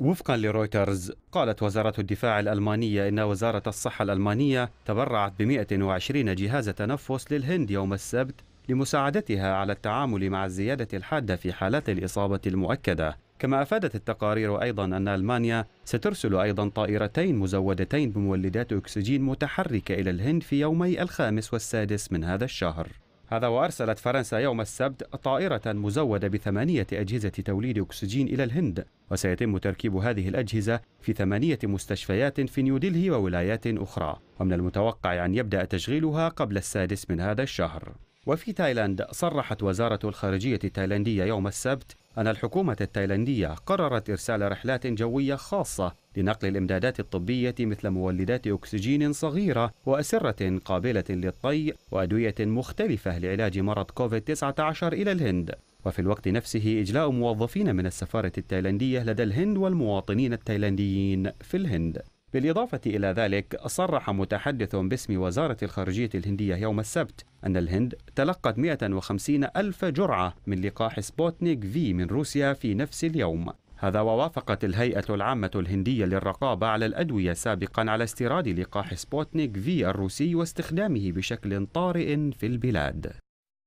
وفقا لرويترز قالت وزارة الدفاع الألمانية إن وزارة الصحة الألمانية تبرعت ب 120 جهاز تنفس للهند يوم السبت لمساعدتها على التعامل مع الزيادة الحادة في حالات الإصابة المؤكدة كما أفادت التقارير أيضا أن ألمانيا سترسل أيضا طائرتين مزودتين بمولدات أكسجين متحركة إلى الهند في يومي الخامس والسادس من هذا الشهر هذا وأرسلت فرنسا يوم السبت طائرة مزودة بثمانية أجهزة توليد أكسجين إلى الهند وسيتم تركيب هذه الأجهزة في ثمانية مستشفيات في نيودلهي وولايات أخرى ومن المتوقع أن يبدأ تشغيلها قبل السادس من هذا الشهر وفي تايلاند صرحت وزارة الخارجية التايلاندية يوم السبت أن الحكومة التايلاندية قررت إرسال رحلات جوية خاصة لنقل الإمدادات الطبية مثل مولدات أكسجين صغيرة وأسرة قابلة للطي وأدوية مختلفة لعلاج مرض كوفيد-19 إلى الهند وفي الوقت نفسه إجلاء موظفين من السفارة التايلاندية لدى الهند والمواطنين التايلانديين في الهند بالإضافة إلى ذلك صرح متحدث باسم وزارة الخارجية الهندية يوم السبت أن الهند تلقت 150 ألف جرعة من لقاح سبوتنيك في من روسيا في نفس اليوم هذا ووافقت الهيئة العامة الهندية للرقابة على الأدوية سابقا على استيراد لقاح سبوتنيك في الروسي واستخدامه بشكل طارئ في البلاد